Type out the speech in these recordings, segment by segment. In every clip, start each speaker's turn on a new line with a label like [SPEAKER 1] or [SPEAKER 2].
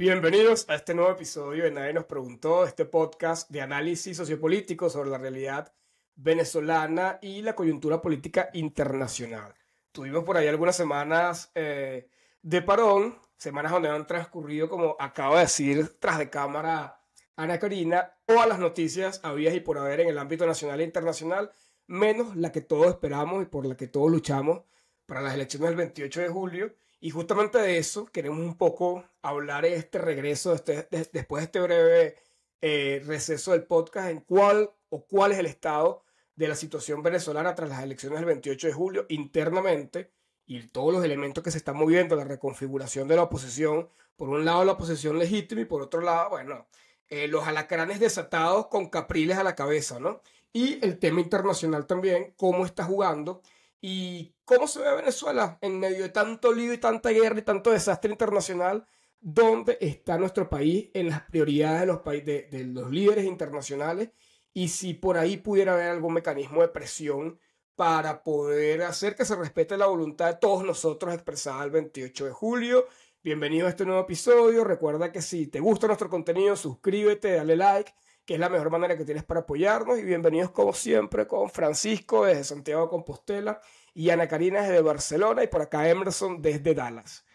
[SPEAKER 1] Bienvenidos a este nuevo episodio de Nadie nos preguntó, este podcast de análisis sociopolítico sobre la realidad venezolana y la coyuntura política internacional. Tuvimos por ahí algunas semanas eh, de parón, semanas donde han transcurrido, como acaba de decir tras de cámara Ana Karina, todas las noticias habías y por haber en el ámbito nacional e internacional, menos la que todos esperamos y por la que todos luchamos para las elecciones del 28 de julio. Y justamente de eso queremos un poco hablar en este regreso, este, después de este breve eh, receso del podcast, en cuál o cuál es el estado de la situación venezolana tras las elecciones del 28 de julio internamente y todos los elementos que se están moviendo, la reconfiguración de la oposición, por un lado la oposición legítima y por otro lado, bueno, eh, los alacranes desatados con capriles a la cabeza, ¿no? Y el tema internacional también, cómo está jugando ¿Y cómo se ve Venezuela en medio de tanto lío y tanta guerra y tanto desastre internacional? ¿Dónde está nuestro país en las prioridades de los, de los líderes internacionales? Y si por ahí pudiera haber algún mecanismo de presión para poder hacer que se respete la voluntad de todos nosotros expresada el 28 de julio. Bienvenido a este nuevo episodio. Recuerda que si te gusta nuestro contenido, suscríbete, dale like que es la mejor manera que tienes para apoyarnos. Y bienvenidos como siempre con Francisco desde Santiago de Compostela y Ana Karina desde Barcelona y por acá Emerson desde Dallas.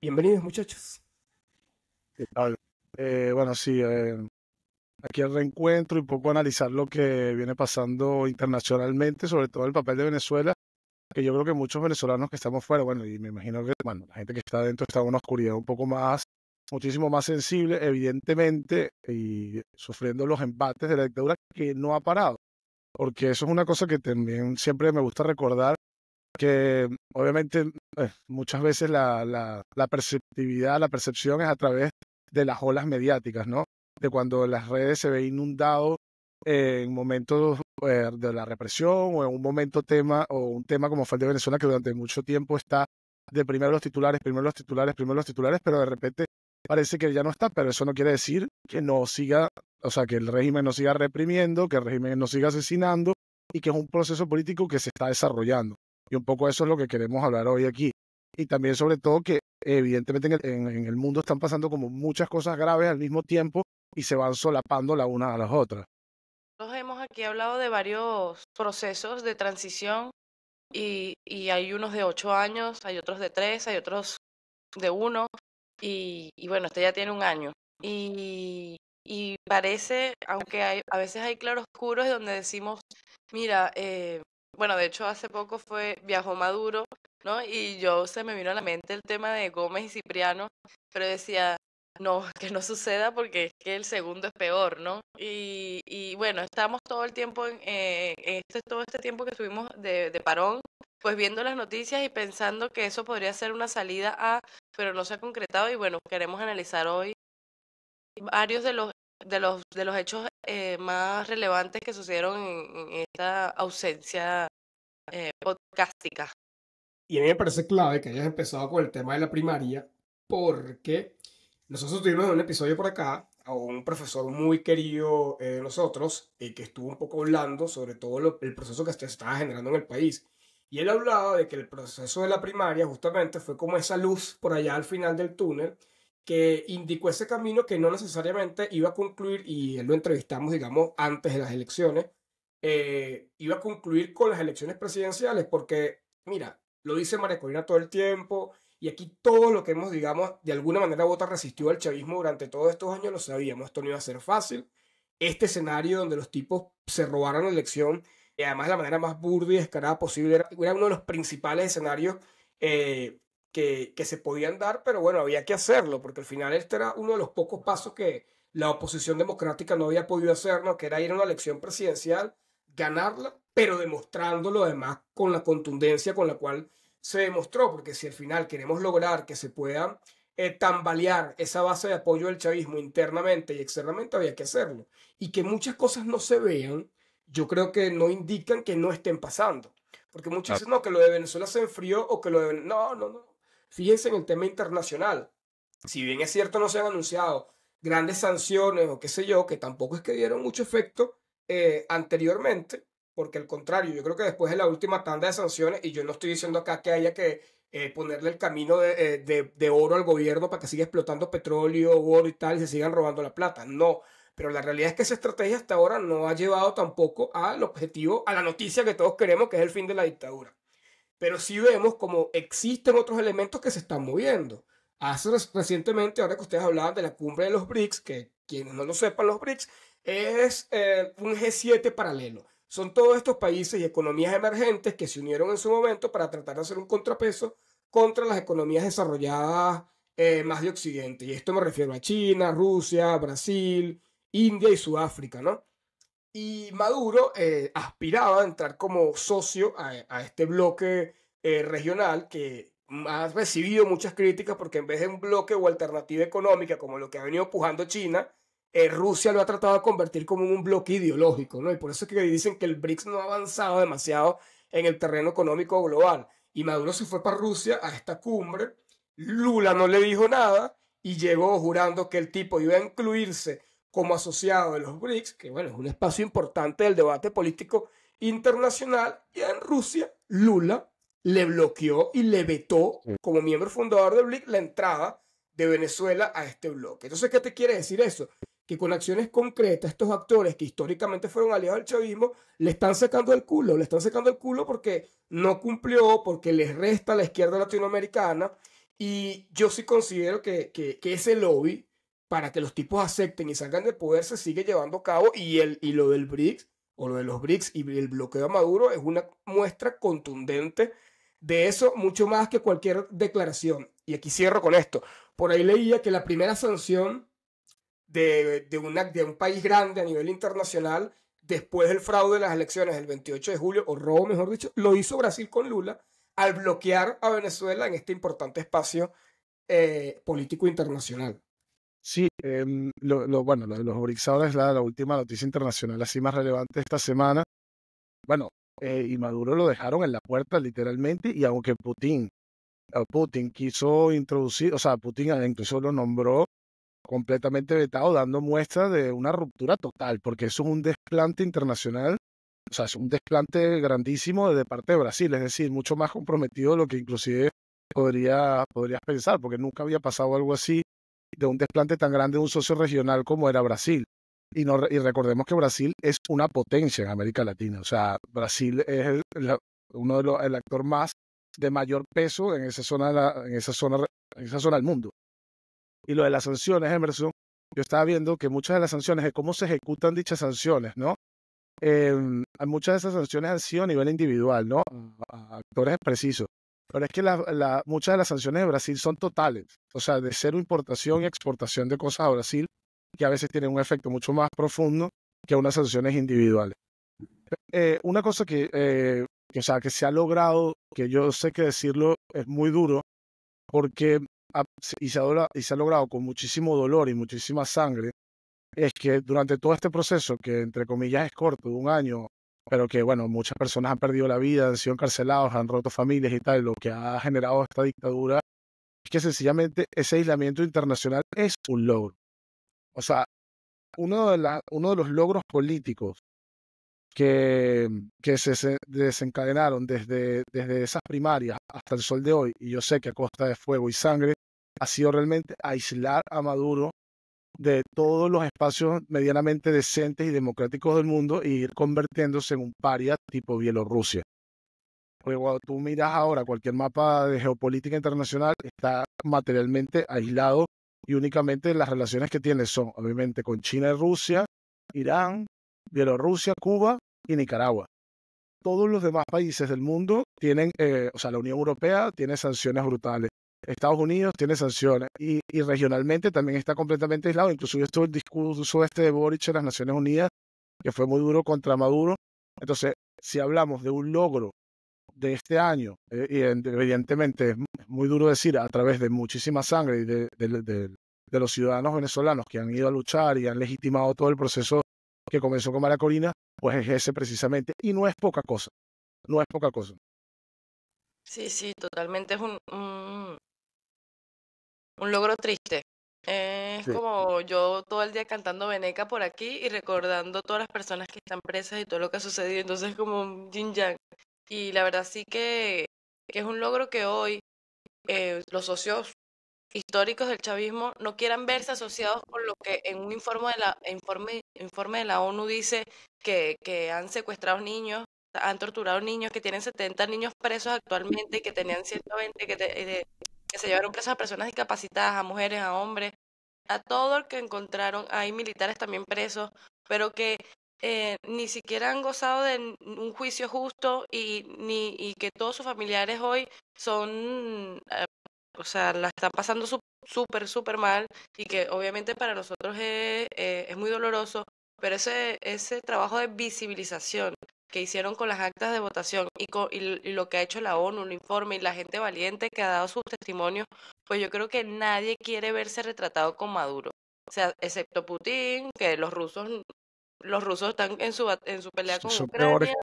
[SPEAKER 1] Bienvenidos muchachos.
[SPEAKER 2] Eh, bueno, sí, eh, aquí el reencuentro y un poco analizar lo que viene pasando internacionalmente, sobre todo el papel de Venezuela, que yo creo que muchos venezolanos que estamos fuera, bueno, y me imagino que la gente que está dentro está en una oscuridad un poco más muchísimo más sensible, evidentemente, y sufriendo los embates de la dictadura que no ha parado. Porque eso es una cosa que también siempre me gusta recordar, que obviamente eh, muchas veces la, perceptividad, la percepción es a través de las olas mediáticas, ¿no? De cuando las redes se ve inundado en momentos eh, de la represión o en un momento tema o un tema como fue el de Venezuela que durante mucho tiempo está de primero los titulares, primero los titulares, primero los titulares, pero de repente parece que ya no está, pero eso no quiere decir que no siga, o sea, que el régimen no siga reprimiendo, que el régimen no siga asesinando y que es un proceso político que se está desarrollando. Y un poco eso es lo que queremos hablar hoy aquí. Y también sobre todo que evidentemente en el, mundo están pasando como muchas cosas graves al mismo tiempo y se van solapando la una a las otras.
[SPEAKER 3] Nosotros hemos aquí hablado de varios procesos de transición y, y hay unos de ocho años, hay otros de tres, hay otros de uno. Y, y bueno, este ya tiene un año. Y, parece, aunque hay, a veces hay claroscuros donde decimos, mira, eh, bueno, de hecho hace poco fue, viajó Maduro, ¿no? Y yo se me vino a la mente el tema de Gómez y Cipriano, pero decía, no, que no suceda porque es que el segundo es peor, ¿no? Y, y bueno, estamos todo el tiempo, en, eh, este, todo este tiempo que estuvimos de, parón, pues viendo las noticias y pensando que eso podría ser una salida a pero no se ha concretado y bueno, queremos analizar hoy varios de los de los de los hechos eh, más relevantes que sucedieron en, esta ausencia eh,
[SPEAKER 1] Y a mí me parece clave que hayas empezado con el tema de la primaria, porque nosotros tuvimos un episodio por acá a un profesor muy querido eh, de nosotros, eh, que estuvo un poco hablando sobre todo el proceso que se estaba generando en el país. Y él hablado de que el proceso de la primaria justamente fue como esa luz por allá al final del túnel que indicó ese camino que no necesariamente iba a concluir, y él lo entrevistamos, digamos, antes de las elecciones, eh, iba a concluir con las elecciones presidenciales, porque, mira, lo dice María Corina todo el tiempo, y aquí todo lo que hemos, digamos, de alguna manera vota resistió al chavismo durante todos estos años, lo sabíamos, esto no iba a ser fácil. Este escenario donde los tipos se robaron la elección y además la manera más burda y descarada posible. Era, uno de los principales escenarios eh, que, que, se podían dar, pero bueno, había que hacerlo, porque al final este era uno de los pocos pasos que la oposición democrática no había podido hacer, ¿no? que era ir a una elección presidencial, ganarla, pero demostrándolo además con la contundencia con la cual se demostró, porque si al final queremos lograr que se pueda eh, tambalear esa base de apoyo del chavismo internamente y externamente, había que hacerlo. Y que muchas cosas no se vean yo creo que no indican que no estén pasando. Porque muchos dicen, no, que lo de Venezuela se enfrió o que lo de... No, no, no. Fíjense en el tema internacional. Si bien es cierto, no se han anunciado grandes sanciones o qué sé yo, que tampoco es que dieron mucho efecto eh, anteriormente, porque al contrario, yo creo que después de la última tanda de sanciones, y yo no estoy diciendo acá que haya que eh, ponerle el camino eh, de, de oro al gobierno para que siga explotando petróleo, oro y tal, y se sigan robando la plata. No, pero la realidad es que esa estrategia hasta ahora no ha llevado tampoco al objetivo, a la noticia que todos queremos, que es el fin de la dictadura. Pero sí vemos como existen otros elementos que se están moviendo. Hace recientemente, ahora que ustedes hablaban de la cumbre de los BRICS, que quienes no lo sepan, los BRICS es eh, un G7 paralelo. Son todos estos países y economías emergentes que se unieron en su momento para tratar de hacer un contrapeso contra las economías desarrolladas eh, más de Occidente. Y esto me refiero a China, Rusia, Brasil, India y Sudáfrica, ¿no? Y Maduro eh, aspiraba a entrar como socio a, este bloque eh, regional que ha recibido muchas críticas porque en vez de un bloque o alternativa económica como lo que ha venido pujando China, eh, Rusia lo ha tratado de convertir como un bloque ideológico, ¿no? Y por eso es que dicen que el BRICS no ha avanzado demasiado en el terreno económico global. Y Maduro se fue para Rusia a esta cumbre, Lula no le dijo nada y llegó jurando que el tipo iba a incluirse como asociado de los BRICS, que bueno, es un espacio importante del debate político internacional, y en Rusia Lula le bloqueó y le vetó como miembro fundador del BRICS la entrada de Venezuela a este bloque. Entonces, ¿qué te quiere decir eso? Que con acciones concretas estos actores que históricamente fueron aliados del chavismo le están sacando el culo, le están sacando el culo porque no cumplió, porque les resta la izquierda latinoamericana y yo sí considero que, que ese lobby para que los tipos acepten y salgan del poder se sigue llevando a cabo y, el, y lo del BRICS o lo de los BRICS y el bloqueo a Maduro es una muestra contundente de eso mucho más que cualquier declaración. Y aquí cierro con esto. Por ahí leía que la primera sanción de, de, de un país grande a nivel internacional después del fraude de las elecciones del 28 de julio, o robo mejor dicho, lo hizo Brasil con Lula al bloquear a Venezuela en este importante espacio eh, político internacional. Sí, em, lo, bueno, lo de los BRICS es la, la, última noticia
[SPEAKER 2] internacional así más relevante esta semana. Bueno, eh, y Maduro lo dejaron en la puerta literalmente y aunque Putin, Putin quiso introducir, o sea, Putin incluso lo nombró completamente vetado, dando muestra de una ruptura total, porque eso es un desplante internacional, o sea, es un desplante grandísimo de parte de Brasil, es decir, mucho más comprometido de lo que inclusive podría, podrías pensar, porque nunca había pasado algo así de un desplante tan grande de un socio regional como era Brasil. Y, recordemos que Brasil es una potencia en América Latina. O sea, Brasil es uno de los, el actor más de mayor peso en esa zona, en esa zona, en esa zona del mundo. Y lo de las sanciones, Emerson, yo estaba viendo que muchas de las sanciones, de cómo se ejecutan dichas sanciones, ¿no? Em, muchas de esas sanciones han sido a nivel individual, ¿no? actores precisos. Pero es que muchas de las sanciones de Brasil son totales, o sea, de cero importación y exportación de cosas a Brasil, que a veces tienen un efecto mucho más profundo que unas sanciones individuales. Eh, una cosa que, eh, sea, que se ha logrado, que yo sé que decirlo es muy duro, porque y se ha logrado con muchísimo dolor y muchísima sangre, es que durante todo este proceso, que entre comillas es corto, de un año pero que bueno, muchas personas han perdido la vida, han sido encarcelados, han roto familias y tal, lo que ha generado esta dictadura es que sencillamente ese aislamiento internacional es un logro. O sea, uno de, uno de los logros políticos que, que se desencadenaron desde, desde esas primarias hasta el sol de hoy, y yo sé que a costa de fuego y sangre, ha sido realmente aislar a Maduro de todos los espacios medianamente decentes y democráticos del mundo e ir convirtiéndose en un paria tipo Bielorrusia. Porque cuando tú miras ahora cualquier mapa de geopolítica internacional, está materialmente aislado y únicamente las relaciones que tiene son, obviamente, con China y Rusia, Irán, Bielorrusia, Cuba y Nicaragua. Todos los demás países del mundo tienen, eh, o sea, la Unión Europea tiene sanciones brutales. Estados Unidos tiene sanciones y, regionalmente también está completamente aislado. Incluso estuvo el discurso este de Boric en las Naciones Unidas, que fue muy duro contra Maduro. Entonces, si hablamos de un logro de este año, eh, y evidentemente es muy duro decir a través de muchísima sangre y de, los ciudadanos venezolanos que han ido a luchar y han legitimado todo el proceso que comenzó con Maracolina, pues es ese precisamente. Y no es poca cosa, no es poca cosa.
[SPEAKER 3] Sí, sí, totalmente es un, un logro triste. Eh, es como yo todo el día cantando Veneca por aquí y recordando todas las personas que están presas y todo lo que ha sucedido. Entonces, es como un yin yang. Y la verdad, sí que, es un logro que hoy eh, los socios históricos del chavismo no quieran verse asociados con lo que en un informe de la, informe, informe de la ONU dice que, que han secuestrado niños, han torturado niños, que tienen 70 niños presos actualmente, y que tenían 120, que que se llevaron presas a personas discapacitadas, a mujeres, a hombres, a todo el que encontraron. Hay militares también presos, pero que eh, ni siquiera han gozado de un juicio justo y, ni, y que todos sus familiares hoy son, eh, o sea, la están pasando súper, súper mal y que obviamente para nosotros es, eh, es muy doloroso, pero ese, ese trabajo de visibilización que hicieron con las actas de votación y, con, y, lo que ha hecho la ONU, un informe y la gente valiente que ha dado sus testimonios, pues yo creo que nadie quiere verse retratado con Maduro. O sea, excepto Putin, que los rusos los rusos están en su, en su pelea con Ucrania,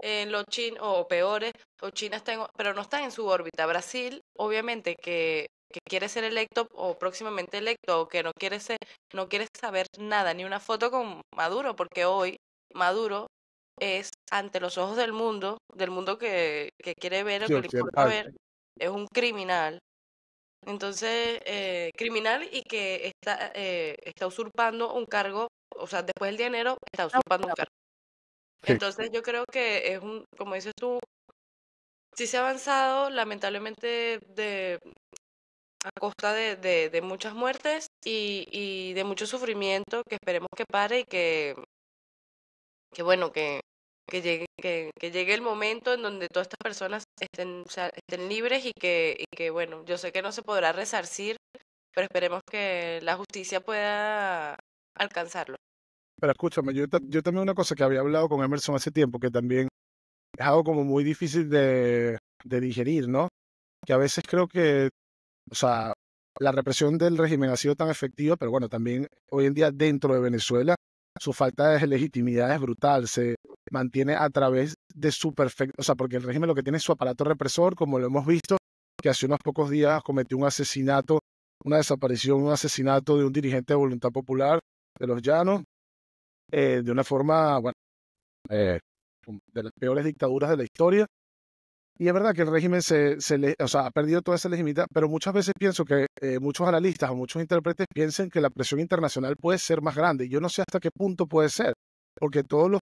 [SPEAKER 3] eh, los chinos, o peores, o China está pero no están en su órbita. Brasil, obviamente, que, que quiere ser electo o próximamente electo, o que no quiere, ser, no quiere saber nada, ni una foto con Maduro, porque hoy Maduro es ante los ojos del mundo, del mundo que, que quiere ver o que le importa ver, es un criminal. Entonces, eh, criminal y que está, eh, está usurpando un cargo, o sea, después del dinero, está ah, usurpando un cargo. Entonces, yo creo que es un, como dices tú, sí se ha avanzado, lamentablemente, de, a costa de, de, de muchas muertes y, y, de mucho sufrimiento que esperemos que pare y que que bueno, que, que llegue, que, llegue el momento en donde todas estas personas estén, estén libres y que, y que, bueno, yo sé que no se podrá resarcir, pero esperemos que la justicia pueda alcanzarlo.
[SPEAKER 2] Pero escúchame, yo, yo también una cosa que había hablado con Emerson hace tiempo, que también es algo como muy difícil de, de digerir, ¿no? Que a veces creo que, o sea, la represión del régimen ha sido tan efectiva, pero bueno, también hoy en día dentro de Venezuela su falta de legitimidad es brutal, se mantiene a través de su perfecto, o sea, porque el régimen lo que tiene es su aparato represor, como lo hemos visto, que hace unos pocos días cometió un asesinato, una desaparición, un asesinato de un dirigente de Voluntad Popular de los Llanos, eh, de una forma, bueno, eh, de las peores dictaduras de la historia, y es verdad que el régimen se, le, o sea, ha perdido toda esa legitimidad, pero muchas veces pienso que eh, muchos analistas o muchos intérpretes piensan que la presión internacional puede ser más grande. yo no sé hasta qué punto puede ser, porque todos los,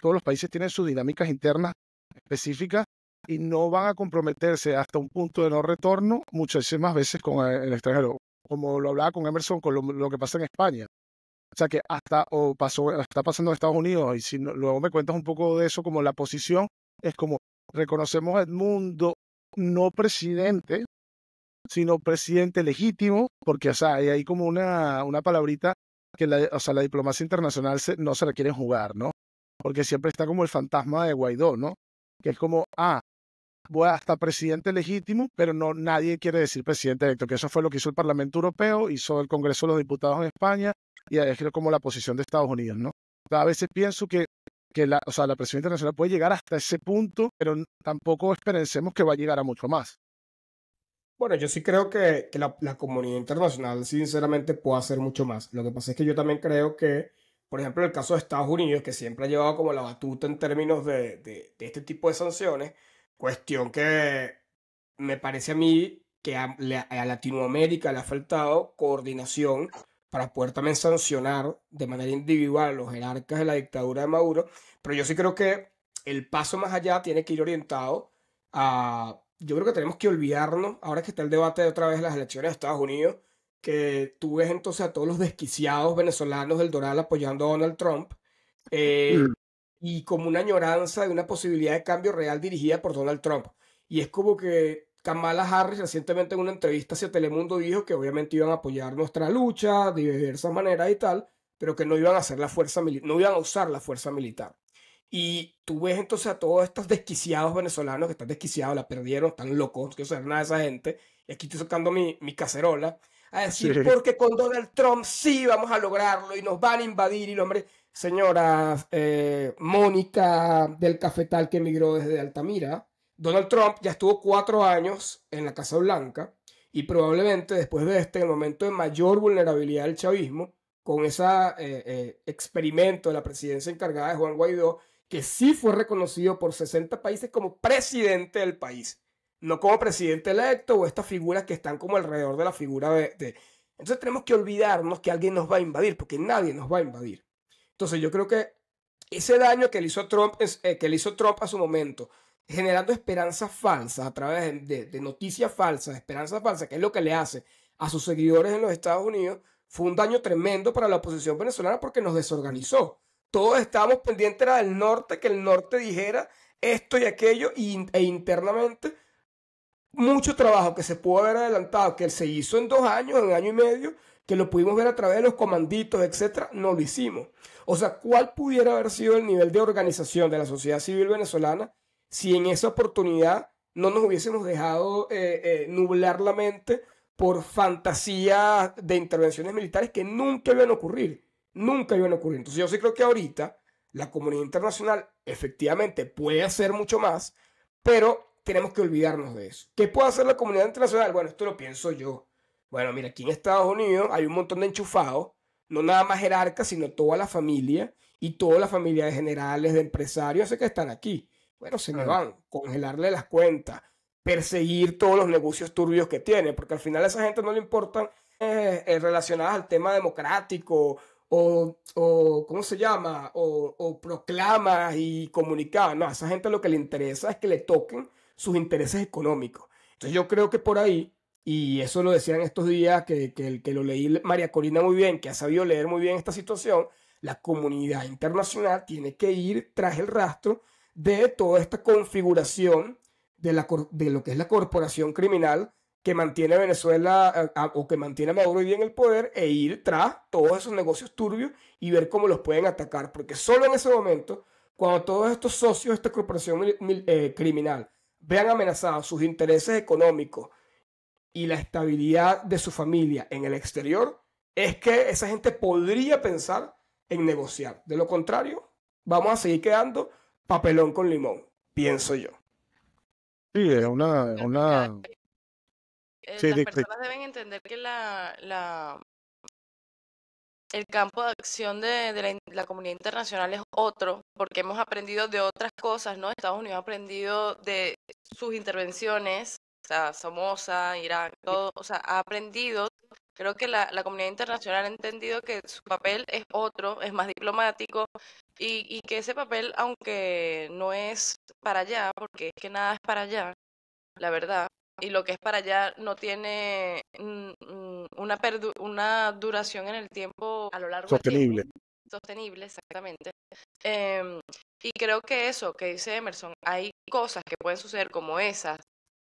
[SPEAKER 2] todos países tienen sus dinámicas internas específicas y no van a comprometerse hasta un punto de no retorno muchísimas veces con eh, el extranjero, como lo hablaba con Emerson, con lo, que pasa en España. O sea que hasta o está pasando en Estados Unidos y si luego me cuentas un poco de eso, como la posición es como Reconocemos a Edmundo no presidente, sino presidente legítimo, porque o sea, hay, ahí como una, una palabrita que la, o sea, la diplomacia internacional no se la quiere jugar, ¿no? Porque siempre está como el fantasma de Guaidó, ¿no? Que es como, ah, voy hasta presidente legítimo, pero no nadie quiere decir presidente electo, que eso fue lo que hizo el Parlamento Europeo, hizo el Congreso de los Diputados en España, y es como la posición de Estados Unidos, ¿no? a veces pienso que que la, o sea, la presión internacional puede llegar hasta ese punto, pero tampoco esperemos que va a llegar a mucho más.
[SPEAKER 1] Bueno, yo sí creo que, la, comunidad internacional sinceramente puede hacer mucho más. Lo que pasa es que yo también creo que, por ejemplo, el caso de Estados Unidos, que siempre ha llevado como la batuta en términos de, de, este tipo de sanciones, cuestión que me parece a mí que a Latinoamérica le ha faltado coordinación para poder también sancionar de manera individual a los jerarcas de la dictadura de Maduro, pero yo sí creo que el paso más allá tiene que ir orientado a, yo creo que tenemos que olvidarnos, ahora que está el debate de otra vez las elecciones de Estados Unidos, que tú ves entonces a todos los desquiciados venezolanos del Doral apoyando a Donald Trump, eh, mm. y como una añoranza de una posibilidad de cambio real dirigida por Donald Trump. Y es como que Kamala Harris recientemente en una entrevista hacia Telemundo dijo que obviamente iban a apoyar nuestra lucha de diversas maneras y tal, pero que no iban a hacer la fuerza no iban a usar la fuerza militar. Y tú ves entonces a todos estos desquiciados venezolanos que están desquiciados, la perdieron, están locos, no quiero saber nada de esa gente. Y aquí estoy sacando mi, cacerola a decir, porque con Donald Trump sí vamos a lograrlo y nos van a invadir. Y el hombre, señora eh, Mónica del Cafetal que emigró desde Altamira, Donald Trump ya estuvo cuatro años en la Casa Blanca y probablemente después de este, el momento de mayor vulnerabilidad del chavismo, con ese eh, eh, experimento de la presidencia encargada de Juan Guaidó, que sí fue reconocido por 60 países como presidente del país, no como presidente electo o estas figuras que están como alrededor de la figura de, Entonces tenemos que olvidarnos que alguien nos va a invadir, porque nadie nos va a invadir. Entonces yo creo que ese daño que hizo Trump, eh, que le hizo Trump a su momento, generando esperanzas falsas a través de, noticias falsas, esperanzas falsas, que es lo que le hace a sus seguidores en los Estados Unidos, fue un daño tremendo para la oposición venezolana porque nos desorganizó. Todos estábamos pendientes era del norte, que el norte dijera esto y aquello, e internamente mucho trabajo que se pudo haber adelantado, que se hizo en dos años, en año y medio, que lo pudimos ver a través de los comanditos, etcétera, no lo hicimos. O sea, ¿cuál pudiera haber sido el nivel de organización de la sociedad civil venezolana si en esa oportunidad no nos hubiésemos dejado eh, eh, nublar la mente por fantasías de intervenciones militares que nunca iban a ocurrir, nunca iban a ocurrir. Entonces yo sí creo que ahorita la comunidad internacional efectivamente puede hacer mucho más, pero tenemos que olvidarnos de eso. ¿Qué puede hacer la comunidad internacional? Bueno, esto lo pienso yo. Bueno, mira, aquí en Estados Unidos hay un montón de enchufados, no nada más jerarcas, sino toda la familia y toda la familia de generales, de empresarios, que están aquí. Bueno, se me van, congelarle las cuentas, perseguir todos los negocios turbios que tiene, porque al final a esa gente no le importan eh, eh, relacionadas al tema democrático o, o ¿cómo se llama? O, o proclamas y comunicadas, no, a esa gente lo que le interesa es que le toquen sus intereses económicos. Entonces yo creo que por ahí, y eso lo decían estos días, que, que, que lo leí María Corina muy bien, que ha sabido leer muy bien esta situación, la comunidad internacional tiene que ir tras el rastro de toda esta configuración de, lo que es la corporación criminal que mantiene a Venezuela eh, o que mantiene a Maduro y bien el poder e ir tras todos esos negocios turbios y ver cómo los pueden atacar. Porque solo en ese momento, cuando todos estos socios de esta corporación eh, criminal vean amenazados sus intereses económicos y la estabilidad de su familia en el exterior, es que esa gente podría pensar en negociar. De lo contrario, vamos a seguir quedando papelón con limón, pienso yo.
[SPEAKER 2] Sí, es una... una... Eh, sí, Las personas
[SPEAKER 3] deben entender que la, la, el campo de acción de, la, comunidad internacional es otro, porque hemos aprendido de otras cosas, ¿no? Estados Unidos ha aprendido de sus intervenciones, o sea, Somoza, Irak, todo, o sea, ha aprendido Creo que la, la, comunidad internacional ha entendido que su papel es otro, es más diplomático y, y, que ese papel, aunque no es para allá, porque es que nada es para allá, la verdad, y lo que es para allá no tiene una, una duración en el tiempo a lo largo sostenible. Del tiempo, sostenible, Sostenible, exactamente. Em, y creo que eso que dice Emerson, hay cosas que pueden suceder como esas,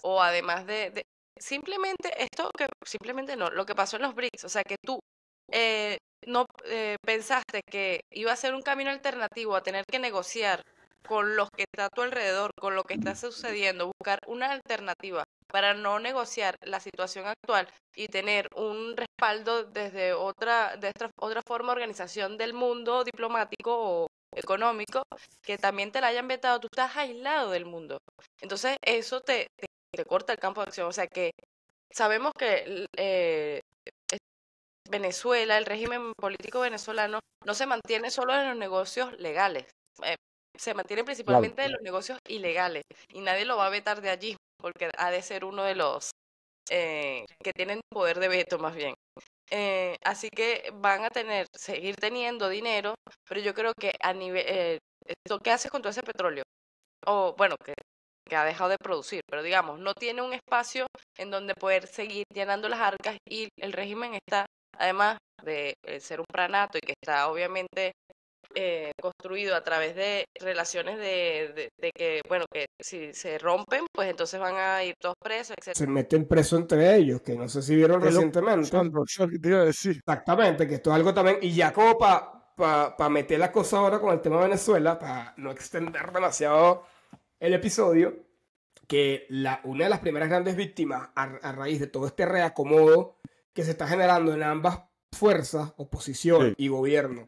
[SPEAKER 3] o además de, Simplemente, esto que, simplemente no, lo que pasó en los BRICS, o sea, que tú eh, no eh, pensaste que iba a ser un camino alternativo a tener que negociar con los que está a tu alrededor, con lo que está sucediendo, buscar una alternativa para no negociar la situación actual y tener un respaldo desde otra, de esta, otra forma organización del mundo diplomático o económico, que también te la hayan vetado, tú estás aislado del mundo. Entonces eso te te corta el campo de acción. O sea que sabemos que eh, Venezuela, el régimen político venezolano, no se mantiene solo en los negocios legales, eh, se mantiene principalmente en los negocios ilegales y nadie lo va a vetar de allí porque ha de ser uno de los eh, que tienen poder de veto más bien. Eh, así que van a tener, seguir teniendo dinero, pero yo creo que a nivel, eh, qué haces con todo ese petróleo? O bueno, que que ha dejado de producir, pero digamos, no tiene un espacio en donde poder seguir llenando las arcas y el régimen está, además de eh, ser un pranato y que está obviamente eh, construido a través de relaciones de, que, bueno, que si se rompen, pues entonces van a ir todos presos, etc. Se
[SPEAKER 1] meten presos entre ellos, que no sé si vieron recientemente. Exactamente, que esto es algo también, y ya como para meter la cosa ahora con el tema de Venezuela, para no extender demasiado el episodio que la, una de las primeras grandes víctimas a, raíz de todo este reacomodo que se está generando en ambas fuerzas, oposición y gobierno,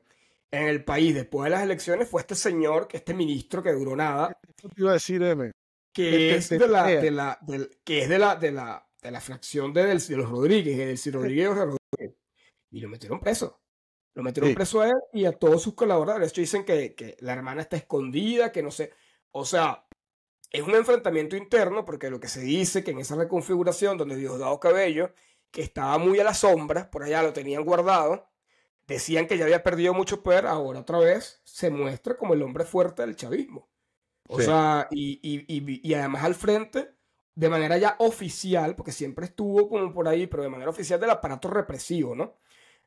[SPEAKER 1] en el país después de las elecciones fue este señor, que este ministro que duró nada. Te iba a decir, M. Que este es de la, de la, que es de la, de la, de la fracción de, los Rodríguez, de Ciro Rodríguez, Y lo metieron preso. Lo metieron preso a él y a todos sus colaboradores. De dicen que, que la hermana está escondida, que no sé. O sea, es un enfrentamiento interno porque lo que se dice que en esa reconfiguración donde Diosdado Cabello, que estaba muy a la sombra, por allá lo tenían guardado, decían que ya había perdido mucho poder, ahora otra vez se muestra como el hombre fuerte del chavismo. O sea, y, y, además al frente, de manera ya oficial, porque siempre estuvo como por ahí, pero de manera oficial del aparato represivo, ¿no?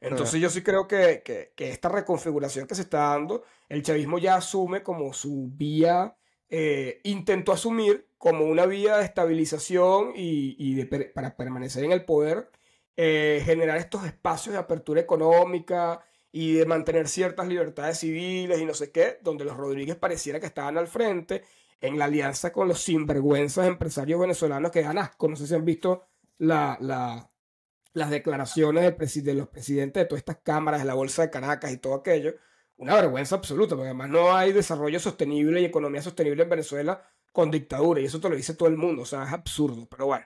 [SPEAKER 1] Entonces yo sí creo que, que, esta reconfiguración que se está dando, el chavismo ya asume como su vía eh, intentó asumir como una vía de estabilización y, para permanecer en el poder, eh, generar estos espacios de apertura económica y de mantener ciertas libertades civiles y no sé qué, donde los Rodríguez pareciera que estaban al frente en la alianza con los sinvergüenzas empresarios venezolanos que dan asco. No sé si han visto las declaraciones de, de los presidentes de todas estas cámaras, de la Bolsa de Caracas y todo aquello, una vergüenza absoluta, porque además no hay desarrollo sostenible y economía sostenible en Venezuela con dictadura, y eso te lo dice todo el mundo, o sea, es absurdo, pero bueno.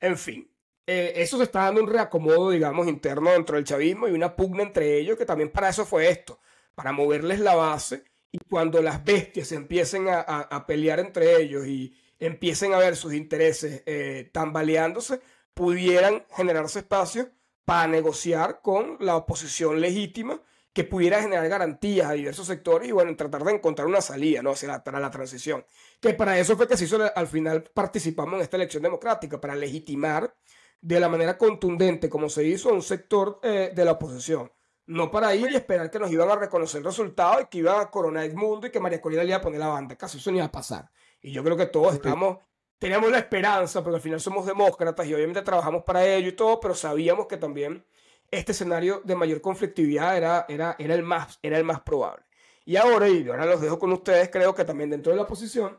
[SPEAKER 1] En fin, eh, eso se está dando un reacomodo, digamos, interno dentro del chavismo y una pugna entre ellos, que también para eso fue esto, para moverles la base, y cuando las bestias empiecen a, pelear entre ellos y empiecen a ver sus intereses eh, tambaleándose, pudieran generarse espacio para negociar con la oposición legítima que pudiera generar garantías a diversos sectores y bueno, tratar de encontrar una salida ¿no? hacia la, la transición. Que para eso fue que se hizo, al final participamos en esta elección democrática, para legitimar de la manera contundente como se hizo un sector eh, de la oposición. No para ir y esperar que nos iban a reconocer el resultado y que iba a coronar el mundo y que María Corina le iba a poner la banda. Casi eso no iba a pasar. Y yo creo que todos estamos teníamos la esperanza, porque al final somos demócratas y obviamente trabajamos para ello y todo, pero sabíamos que también este escenario de mayor conflictividad era, era, era, el, más, era el más probable. Y ahora, y ahora los dejo con ustedes, creo que también dentro de la oposición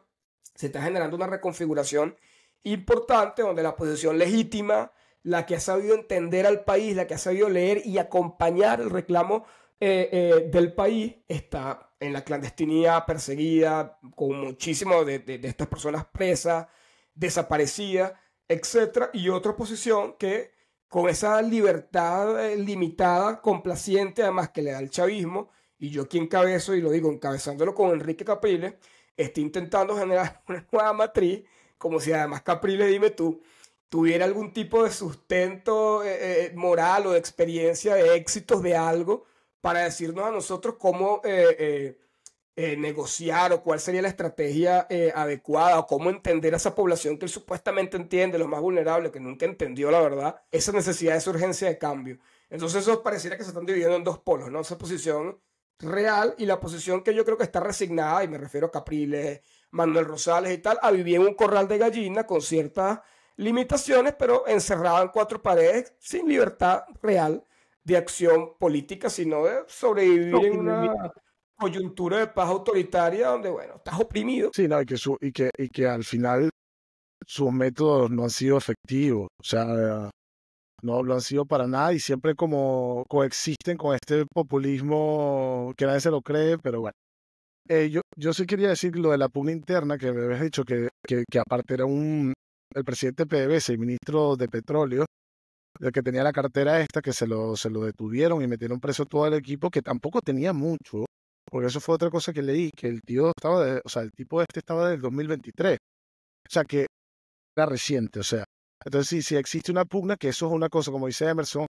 [SPEAKER 1] se está generando una reconfiguración importante donde la oposición legítima, la que ha sabido entender al país, la que ha sabido leer y acompañar el reclamo eh, eh, del país, está en la clandestinidad, perseguida, con muchísimo de, de estas personas presas, desaparecidas, etc. Y otra oposición que con esa libertad eh, limitada, complaciente además que le da el chavismo, y yo aquí encabezo, y lo digo encabezándolo con Enrique Capriles, estoy intentando generar una nueva matriz, como si además Capriles, dime tú, tuviera algún tipo de sustento eh, eh, moral o de experiencia de éxitos de algo para decirnos a nosotros cómo eh, negociar o cuál sería la estrategia eh, adecuada o cómo entender a esa población que él supuestamente entiende, los más vulnerables, que nunca entendió la verdad, esa necesidad, esa urgencia de cambio. Entonces eso pareciera que se están dividiendo en dos polos, ¿no? Esa posición real y la posición que yo creo que está resignada, y me refiero a Capriles, Manuel Rosales y tal, a vivir en un corral de gallina con ciertas limitaciones, pero encerrada en cuatro paredes, sin libertad real de acción política, sino de sobrevivir en una coyuntura de paz autoritaria donde, bueno,
[SPEAKER 2] estás oprimido. Sí, no, y que, y que, y que al final sus métodos no han sido efectivos, o sea, no lo han sido para nada y siempre como coexisten con este populismo que nadie se lo cree, pero bueno. Eh, yo, yo sí quería decir lo de la pugna interna que me habías dicho que, que, aparte era un, el presidente PDVSA el ministro de petróleo, el que tenía la cartera esta, que se lo, se lo detuvieron y metieron preso todo el equipo, que tampoco tenía mucho. Porque eso fue otra cosa que leí, que el tío estaba, de, o sea, el tipo este estaba del 2023. O sea, que era reciente, o sea. Entonces, sí si existe una pugna, que eso es una cosa, como dice Emerson,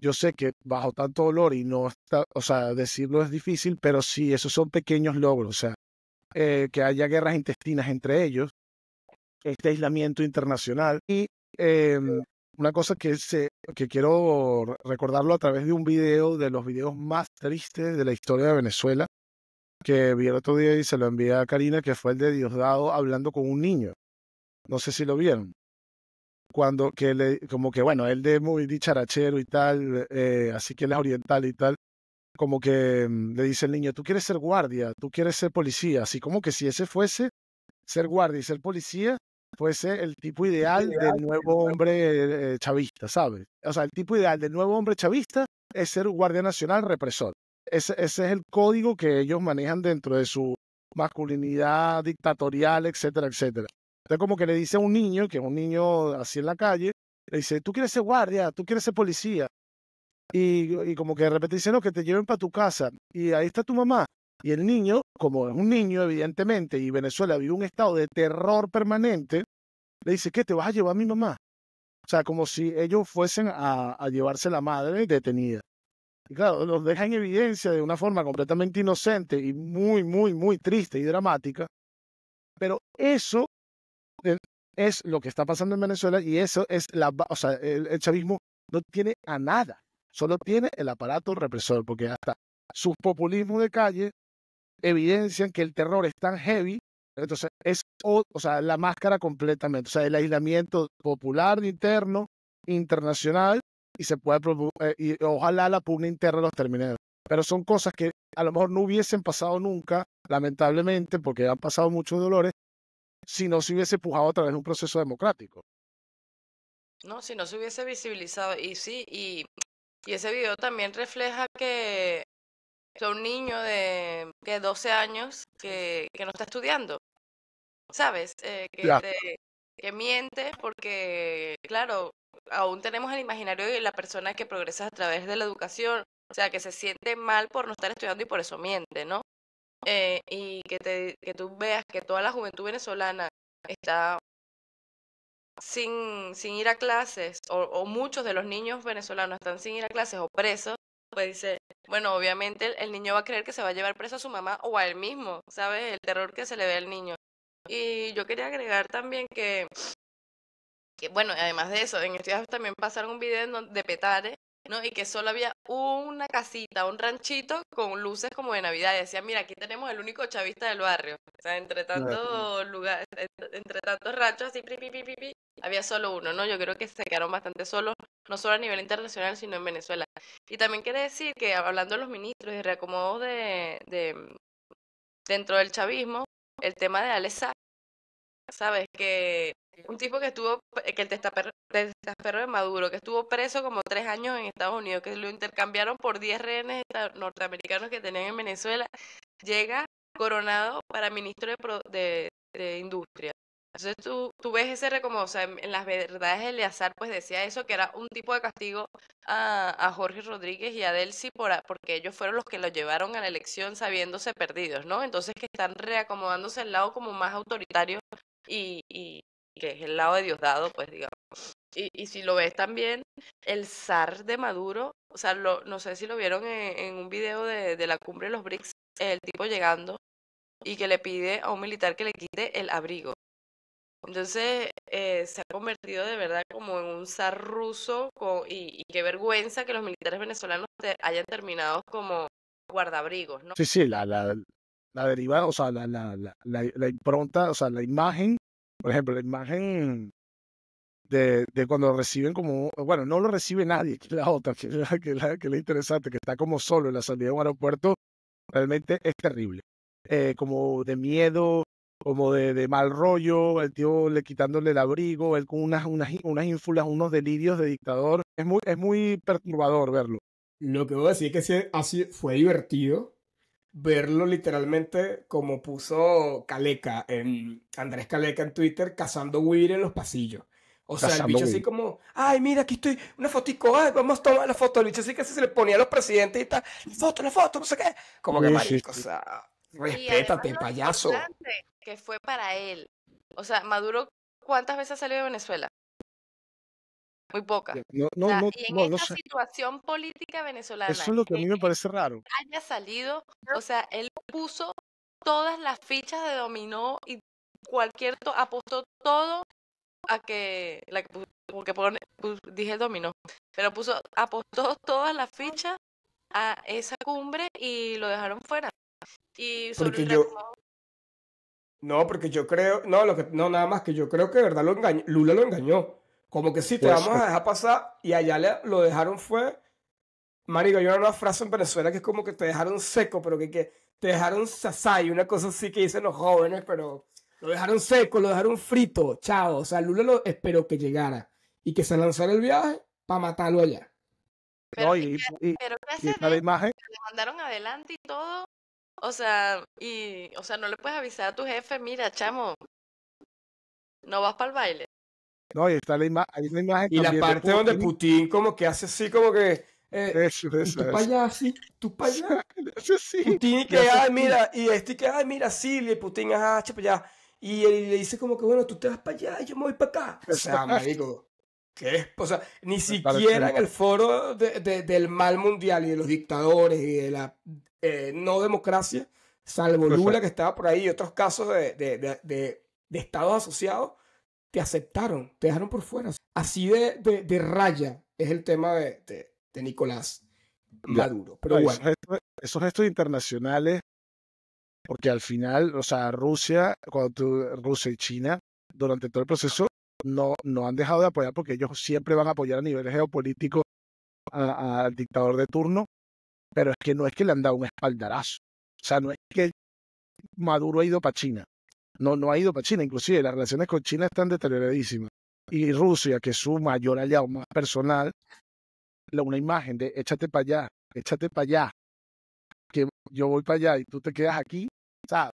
[SPEAKER 2] yo sé que bajo tanto dolor y no está, o sea, decirlo es difícil, pero sí, esos son pequeños logros, o sea, eh, que haya guerras intestinas entre ellos, este aislamiento internacional y em, una cosa que, se, que quiero recordarlo a través de un video, de los videos más tristes de la historia de Venezuela, que vi el otro día y se lo envié a Karina, que fue el de Diosdado hablando con un niño. No sé si lo vieron. Cuando, que le, como que bueno, él de muy dicharachero y tal, eh, así que él es oriental y tal, como que mm, le dice el niño, tú quieres ser guardia, tú quieres ser policía, así como que si ese fuese ser guardia y ser policía, puede ser el tipo ideal del nuevo hombre eh, chavista, ¿sabes? O sea, el tipo ideal del nuevo hombre chavista es ser guardia nacional represor. Ese, es el código que ellos manejan dentro de su masculinidad dictatorial, etcétera, etcétera. Entonces, como que le dice a un niño, que es un niño así en la calle, le dice, tú quieres ser guardia, tú quieres ser policía. Y, y como que de repente dice, no, que te lleven para tu casa. Y ahí está tu mamá. Y el niño, como es un niño, evidentemente, y Venezuela vive un estado de terror permanente, le dice, ¿qué te vas a llevar a mi mamá? O sea, como si ellos fuesen a, a llevarse la madre detenida. Y claro, los deja en evidencia de una forma completamente inocente y muy, muy, muy triste y dramática. Pero eso es lo que está pasando en Venezuela y eso es la... O sea, el, el chavismo no tiene a nada, solo tiene el aparato represor, porque hasta sus populismos de calle evidencian que el terror es tan heavy, entonces es o, o sea, la máscara completamente, o sea, el aislamiento popular interno, internacional, y se puede, eh, y ojalá la pugna interna los termine. Pero son cosas que a lo mejor no hubiesen pasado nunca, lamentablemente, porque han pasado muchos dolores, si no se hubiese pujado a través de un proceso democrático.
[SPEAKER 3] No, si no se hubiese visibilizado. Y sí, y, y ese video también refleja que son un niño de que 12 años que, que no está estudiando, ¿sabes? Eh, que, miente porque, claro, aún tenemos el imaginario de la persona que progresa a través de la educación, o sea, que se siente mal por no estar estudiando y por eso miente, ¿no? Eh, y que, te, que tú veas que toda la juventud venezolana está sin, sin ir a clases, o, muchos de los niños venezolanos están sin ir a clases o presos, pues dice, bueno, obviamente el, niño va a creer que se va a llevar preso a su mamá o a él mismo, ¿sabes? El terror que se le ve al niño. Y yo quería agregar también que, que bueno, además de eso, en estos días también pasaron un video de Petare ¿no? Y que solo había una casita, un ranchito con luces como de Navidad. Y decían, mira, aquí tenemos el único chavista del barrio. O sea, entre tantos lugares, entre tantos ranchos así, había solo uno, ¿no? Yo creo que se quedaron bastante solos, no solo a nivel internacional, sino en Venezuela. Y también quiere decir que hablando de los ministros y reacomodo de, de dentro del chavismo, el tema de Sá. ¿sabes? Que un tipo que estuvo, eh, que el testaferro de Maduro, que estuvo preso como tres años en Estados Unidos, que lo intercambiaron por diez rehenes norteamericanos que tenían en Venezuela, llega coronado para ministro de, de, industria. Entonces tú, tú ves ese recomo... o sea, en, las verdades de Eleazar pues decía eso, que era un tipo de castigo a, a Jorge Rodríguez y a Delcy por, porque ellos fueron los que lo llevaron a la elección sabiéndose perdidos, ¿no? Entonces que están reacomodándose al lado como más autoritario y, y que es el lado de Diosdado, pues digamos. Y, y, si lo ves también, el zar de Maduro, o sea, lo, no sé si lo vieron en, un video de, de, la cumbre de los BRICS, el tipo llegando y que le pide a un militar que le quite el abrigo. Entonces eh, se ha convertido de verdad como en un zar ruso y, y, qué vergüenza que los militares venezolanos hayan terminado como guardabrigos,
[SPEAKER 2] ¿no? Sí, sí, la, la derivada, o sea, la, la, la, la, impronta, o sea, la imagen, por ejemplo, la imagen de, de cuando reciben como, bueno, no lo recibe nadie, la otra, que, que, la, que interesante, que está como solo en la salida de un aeropuerto, realmente es terrible. Eh, como de miedo, como de, de, mal rollo, el tío le quitándole el abrigo,
[SPEAKER 1] él con unas, unas, unas ínfulas, unos delirios de dictador. Es muy, es muy perturbador verlo. Lo que voy a decir es que se así fue divertido, verlo literalmente como puso Caleca, en, Andrés Caleca en Twitter, cazando huir en los pasillos. O sea, el bicho así como, ay, mira, aquí estoy, una fotico, ay, vamos a tomar la foto. El bicho así que se le ponía a los presidentes y tal, la foto, la foto, no sé qué. Como que, marico, o sea, respétate, payaso.
[SPEAKER 3] Que fue para él. O sea, Maduro, ¿cuántas veces salió de Venezuela?
[SPEAKER 2] muy poca. No, no, y en esta
[SPEAKER 3] situación política venezolana. Eso es lo que
[SPEAKER 2] a mí me parece raro.
[SPEAKER 3] Haya salido, o sea, él puso todas las fichas de dominó y cualquier apostó todo a que la que porque pone, dije dominó, pero puso apostó todas las fichas a esa cumbre y lo dejaron fuera. Y sobre yo...
[SPEAKER 1] No, porque yo creo, no, lo que no nada más que yo creo que verdad lo engañó, Lula lo engañó. Como que sí, te pues, vamos a eh, dejar pasar. Y allá le, lo dejaron fue. Marico, hay una frase en Venezuela que es como que te dejaron seco, pero que, que te dejaron sasay, una cosa así que dicen los jóvenes, pero lo dejaron seco, lo dejaron frito, chao. O sea, Lula lo esperó que llegara y que se lanzara el viaje para matarlo allá. Pero, y, imagen. Le
[SPEAKER 3] mandaron adelante y todo. O sea, y, o sea, no le puedes avisar a tu jefe, mira, chamo, no vas para el baile.
[SPEAKER 2] No, y está la, imagen. Y la parte donde
[SPEAKER 1] Putin como que hace así, como que. Eh, tú para allá, así, tú para allá. Putin que, mira, y este que, ay, mira, sí, y Putin, ajá, para allá. Y él le dice como que, bueno, tú te vas para allá, y yo me voy para acá. O sea, marico, ¿qué? O ni siquiera en el foro del mal mundial y de los dictadores y de la eh, no democracia, salvo Lula que estaba por ahí y otros casos de, de estados asociados, aceptaron, te dejaron por fuera. Así de, de, raya es el tema de, de, Nicolás Maduro. Pero bueno.
[SPEAKER 2] Esos gestos, internacionales, porque al final, o sea, Rusia, cuando Rusia y China, durante todo el proceso, no, no han dejado de apoyar porque ellos siempre van a apoyar a nivel geopolítico al dictador de turno, pero es que no es que le han dado un espaldarazo. O sea, no es que Maduro ha ido para China no, no ha ido para China. Inclusive las relaciones con China están deterioradísimas. Y Rusia, que es su mayor aliado más personal, una imagen de échate para allá, échate para allá, que yo voy para allá y tú te quedas aquí, ¿sabes?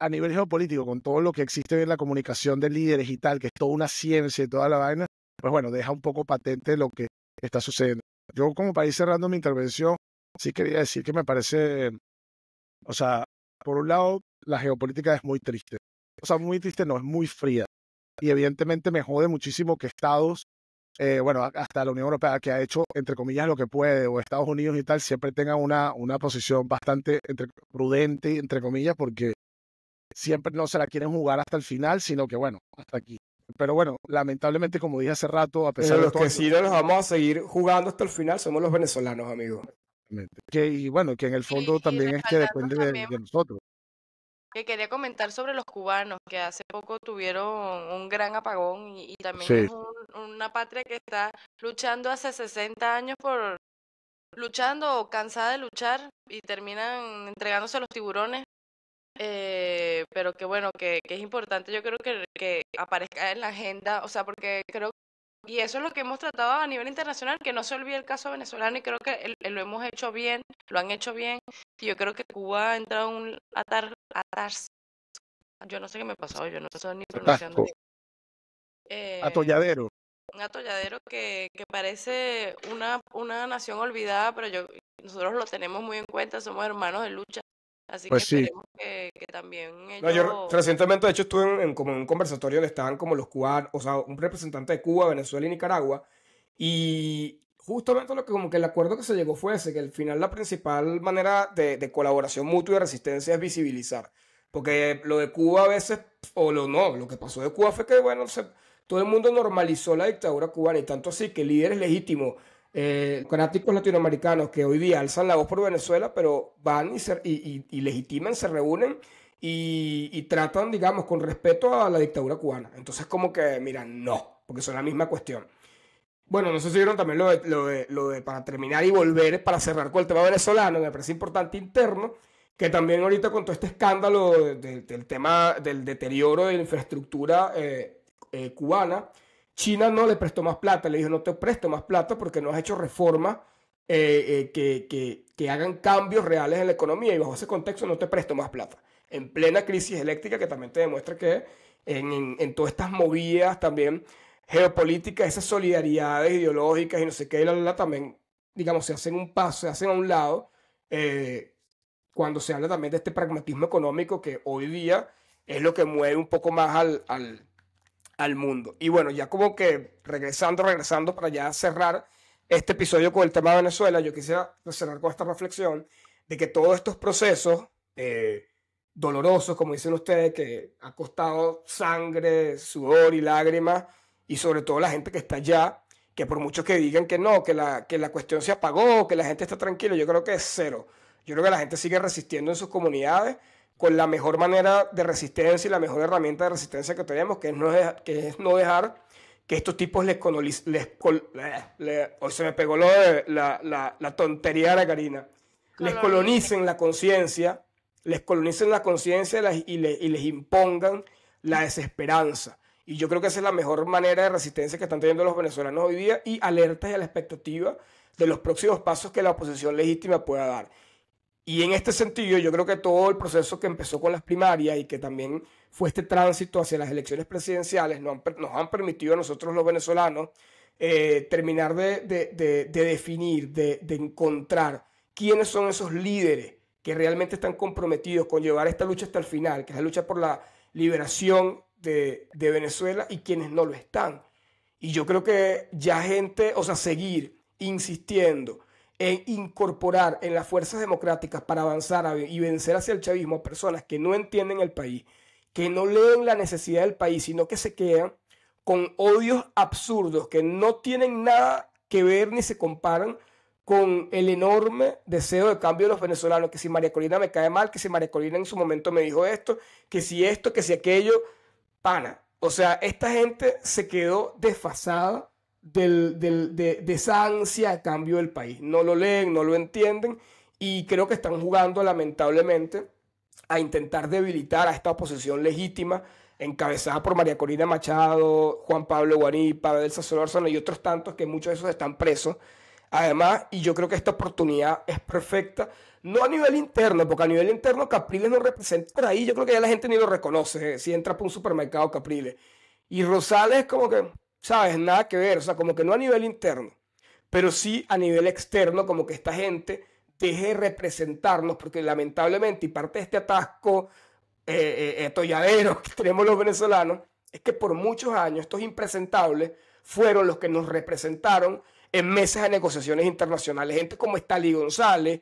[SPEAKER 2] A nivel geopolítico, con todo lo que existe en la comunicación de líderes y tal, que es toda una ciencia y toda la vaina, pues bueno, deja un poco patente lo que está sucediendo. Yo como para ir cerrando mi intervención, sí quería decir que me parece, o sea, por un lado, la geopolítica es muy triste. O sea, muy triste no, es muy fría. Y evidentemente me jode muchísimo que estados, eh, bueno, hasta la Unión Europea, que ha hecho, entre comillas, lo que puede, o Estados Unidos y tal, siempre tengan una, una posición bastante entre, prudente, entre comillas, porque siempre no se la quieren jugar hasta el final, sino que, bueno, hasta aquí. Pero bueno, lamentablemente, como dije hace rato, a pesar de los que sí nos vamos a
[SPEAKER 1] seguir jugando hasta el final somos los
[SPEAKER 2] venezolanos, amigos. y bueno, que en el fondo también es que depende de, nosotros
[SPEAKER 3] que quería comentar sobre los cubanos, que hace poco tuvieron un gran apagón y, también es una patria que está luchando hace 60 años por luchando o cansada de luchar y terminan entregándose a los tiburones. Eh, pero que bueno, que, que, es importante, yo creo que, que aparezca en la agenda, o sea, porque creo y eso es lo que hemos tratado a nivel internacional, que no se olvide el caso venezolano y creo que lo hemos hecho bien, lo han hecho bien. Y yo creo que Cuba ha entrado en un atar, yo no sé qué me pasado yo no sé ni eh, atolladero. Un atolladero que, que parece una, una nación olvidada, pero yo, nosotros lo tenemos muy en cuenta, somos hermanos de lucha. Así pues que que,
[SPEAKER 1] también yo recientemente, de hecho, estuve en, como un conversatorio donde estaban como los cubanos, o sea, un representante de Cuba, Venezuela y Nicaragua, y justamente lo que como que el acuerdo que se llegó fue ese, que al final la principal manera de, colaboración mutua y de resistencia es visibilizar. Porque lo de Cuba a veces, o lo no, lo que pasó de Cuba fue que, bueno, todo el mundo normalizó la dictadura cubana y tanto así que líderes legítimos eh, fanáticos latinoamericanos que hoy día alzan la voz por Venezuela, pero van y, legitiman, se reúnen y, tratan, digamos, con respeto a la dictadura cubana. Entonces, como que, mira, no, porque son la misma cuestión. Bueno, no sé si vieron también lo de, para terminar y volver, para cerrar con el tema venezolano, me parece importante interno, que también ahorita con todo este escándalo del tema del deterioro de la infraestructura eh, eh, cubana, China no le prestó más plata, le dijo no te presto más plata porque no has hecho reformas eh, eh, que, hagan cambios reales en la economía y bajo ese contexto no te presto más plata. En plena crisis eléctrica que también te demuestra que en, todas estas movidas también geopolíticas, esas solidaridades ideológicas y no sé qué, la, también, digamos, se hacen un paso, se hacen a un lado eh, cuando se habla también de este pragmatismo económico que hoy día es lo que mueve un poco más al al mundo. Y bueno, ya como que regresando, regresando para ya cerrar este episodio con el tema de Venezuela, yo quisiera cerrar con esta reflexión de que todos estos procesos eh, dolorosos, como dicen ustedes, que ha costado sangre, sudor y lágrimas, y sobre todo la gente que está allá, que por mucho que digan que no, que la, que la cuestión se apagó, que la gente está tranquila, yo creo que es cero. Yo creo que la gente sigue resistiendo en sus comunidades con la mejor manera de resistencia y la mejor herramienta de resistencia que tenemos, que es no, dejar, que es no dejar que estos tipos les... les eh, se me pegó lo de la, la, tontería de la Les colonicen la conciencia, les colonicen la conciencia y, les, y les impongan la desesperanza. Y yo creo que esa es la mejor manera de resistencia que están teniendo los venezolanos hoy día y alertas a la expectativa de los próximos pasos que la oposición legítima pueda dar. Y en este sentido, yo creo que todo el proceso que empezó con las primarias y que también fue este tránsito hacia las elecciones presidenciales nos han, permitido a nosotros los venezolanos eh, terminar de, de definir, de, encontrar quiénes son esos líderes que realmente están comprometidos con llevar esta lucha hasta el final, que es la lucha por la liberación de, Venezuela y quienes no lo están. Y yo creo que ya gente, o sea, seguir insistiendo, en incorporar en las fuerzas democráticas para avanzar y vencer hacia el chavismo a personas que no entienden el país, que no leen la necesidad del país, sino que se quedan con odios absurdos que no tienen nada que ver ni se comparan con el enorme deseo de cambio de los venezolanos, que si María Colina me cae mal, que si María Corina en su momento me dijo esto, que si esto, que si aquello, pana. O sea, esta gente se quedó desfasada del, del, de, de, esa ansia a cambio del país. No lo leen, no lo entienden y creo que están jugando lamentablemente a intentar debilitar a esta oposición legítima encabezada por María Corina Machado, Juan Pablo Guanipa, Elsa Solórzano y otros tantos que muchos de esos están presos. Además, y yo creo que esta oportunidad es perfecta, no a nivel interno, porque a nivel interno Capriles no representa por ahí, yo creo que ya la gente ni lo reconoce, si entra por un supermercado Capriles. Y Rosales como que, ¿sabes? Nada que ver, o sea, como que no a nivel interno, pero sí a nivel externo, como que esta gente deje representarnos, porque lamentablemente, y parte de este atasco eh, eh que tenemos los venezolanos, es que por muchos años estos impresentables fueron los que nos representaron en mesas de negociaciones internacionales, gente como Stalin González,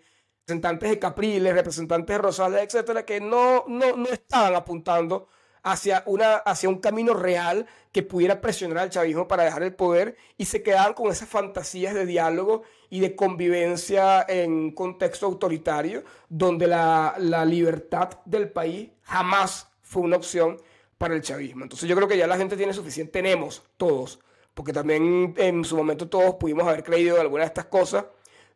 [SPEAKER 1] representantes de Capriles, representantes de Rosales, etcétera, que no, no, no estaban apuntando hacia, una, hacia un camino real que pudiera presionar al chavismo para dejar el poder y se quedaban con esas fantasías de diálogo y de convivencia en un contexto autoritario donde la, la libertad del país jamás fue una opción para el chavismo. Entonces yo creo que ya la gente tiene suficiente, tenemos todos, porque también en su momento todos pudimos haber creído en alguna de estas cosas,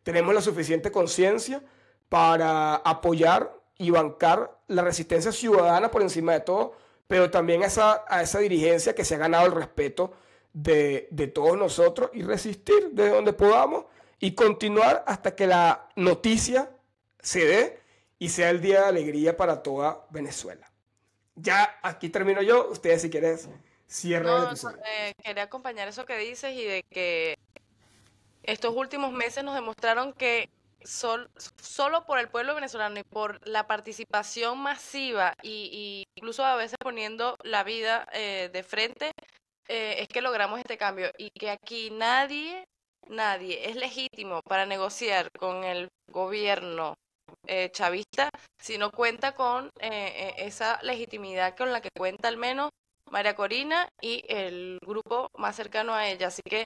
[SPEAKER 1] tenemos la suficiente conciencia para apoyar y bancar la resistencia ciudadana por encima de todo pero también a esa, a esa dirigencia que se ha ganado el respeto de, todos nosotros y resistir desde donde podamos y continuar hasta que la noticia se dé y sea el día de alegría para toda Venezuela. Ya aquí termino yo, ustedes si quieren cierran. No,
[SPEAKER 2] eh,
[SPEAKER 3] quería acompañar eso que dices y de que estos últimos meses nos demostraron que solo por el pueblo venezolano y por la participación masiva y, incluso a veces poniendo la vida eh, de frente, eh, es que logramos este cambio y que aquí nadie, nadie es legítimo para negociar con el gobierno eh, chavista si no cuenta con e, esa legitimidad con la que cuenta al menos María Corina y el grupo más cercano a ella. Así que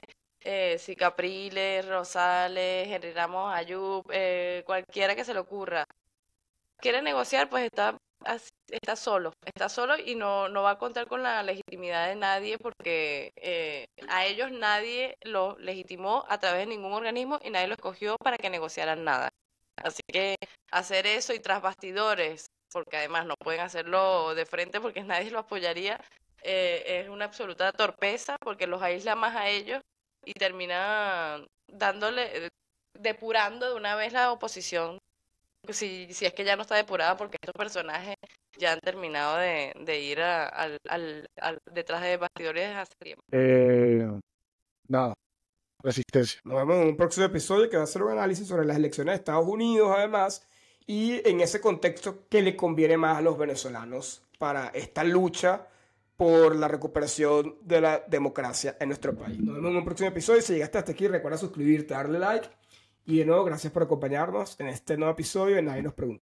[SPEAKER 3] eh, si Capriles, Rosales, Henry Ramos, Ayub, eh, cualquiera que se le ocurra, quiere negociar, pues está, está solo, está solo y no, va a contar con la legitimidad de nadie porque eh, a ellos nadie lo legitimó a través de ningún organismo y nadie lo escogió para que negociaran nada. Así que hacer eso y tras bastidores, porque además no pueden hacerlo de frente porque nadie lo apoyaría, eh, es una absoluta torpeza porque los aísla más a ellos y termina dándole, depurando de una vez la oposición, si, si es que ya no está depurada, porque estos personajes ya han terminado de, ir al, detrás de bastidores hace tiempo.
[SPEAKER 1] Eh, nada, resistencia. Nos vemos en un próximo episodio que va a ser un análisis sobre las elecciones de Estados Unidos, además, y en ese contexto qué le conviene más a los venezolanos para esta lucha por la recuperación de la democracia en nuestro país. Nos vemos en un próximo episodio. Si llegaste hasta aquí, recuerda suscribirte, darle like. Y de nuevo, gracias por acompañarnos en este nuevo episodio de Nadie nos pregunta.